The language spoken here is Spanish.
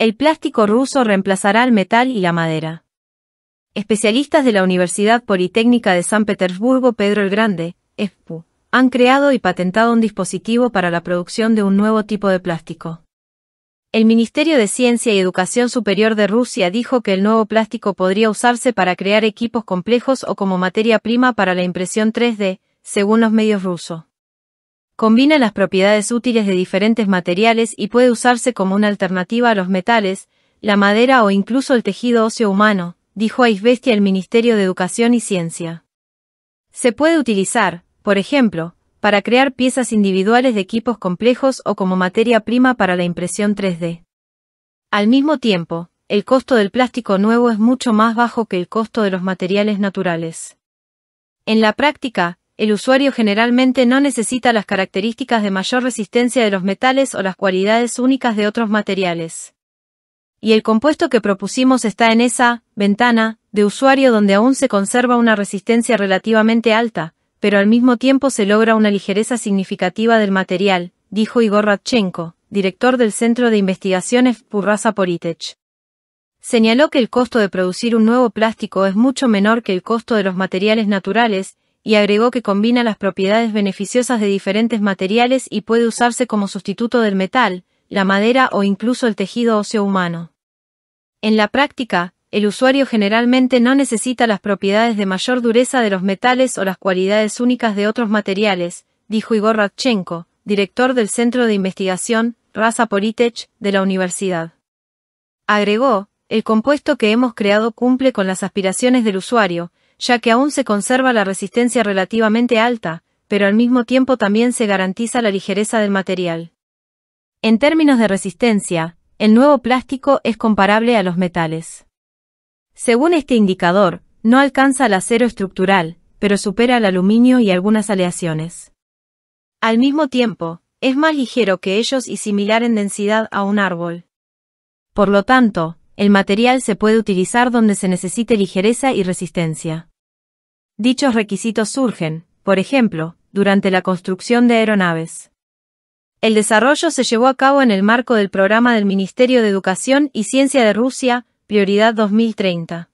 El plástico ruso reemplazará al metal y la madera. Especialistas de la Universidad Politécnica de San Petersburgo Pedro el Grande, ESPU, han creado y patentado un dispositivo para la producción de un nuevo tipo de plástico. El Ministerio de Ciencia y Educación Superior de Rusia dijo que el nuevo plástico podría usarse para crear equipos complejos o como materia prima para la impresión 3D, según los medios rusos. Combina las propiedades útiles de diferentes materiales y puede usarse como una alternativa a los metales, la madera o incluso el tejido óseo humano, dijo Aisbestia el Ministerio de Educación y Ciencia. Se puede utilizar, por ejemplo, para crear piezas individuales de equipos complejos o como materia prima para la impresión 3D. Al mismo tiempo, el costo del plástico nuevo es mucho más bajo que el costo de los materiales naturales. En la práctica, el usuario generalmente no necesita las características de mayor resistencia de los metales o las cualidades únicas de otros materiales. Y el compuesto que propusimos está en esa ventana de usuario donde aún se conserva una resistencia relativamente alta, pero al mismo tiempo se logra una ligereza significativa del material, dijo Igor Radchenko, director del Centro de Investigaciones Purrasa Politech. Señaló que el costo de producir un nuevo plástico es mucho menor que el costo de los materiales naturales y agregó que combina las propiedades beneficiosas de diferentes materiales y puede usarse como sustituto del metal, la madera o incluso el tejido óseo humano. En la práctica, el usuario generalmente no necesita las propiedades de mayor dureza de los metales o las cualidades únicas de otros materiales, dijo Igor Radchenko, director del Centro de Investigación, Rasa Politech, de la universidad. Agregó, el compuesto que hemos creado cumple con las aspiraciones del usuario, ya que aún se conserva la resistencia relativamente alta, pero al mismo tiempo también se garantiza la ligereza del material. En términos de resistencia, el nuevo plástico es comparable a los metales. Según este indicador, no alcanza el acero estructural, pero supera al aluminio y algunas aleaciones. Al mismo tiempo, es más ligero que ellos y similar en densidad a un árbol. Por lo tanto, el material se puede utilizar donde se necesite ligereza y resistencia. Dichos requisitos surgen, por ejemplo, durante la construcción de aeronaves. El desarrollo se llevó a cabo en el marco del programa del Ministerio de Educación y Ciencia de Rusia, Prioridad 2030.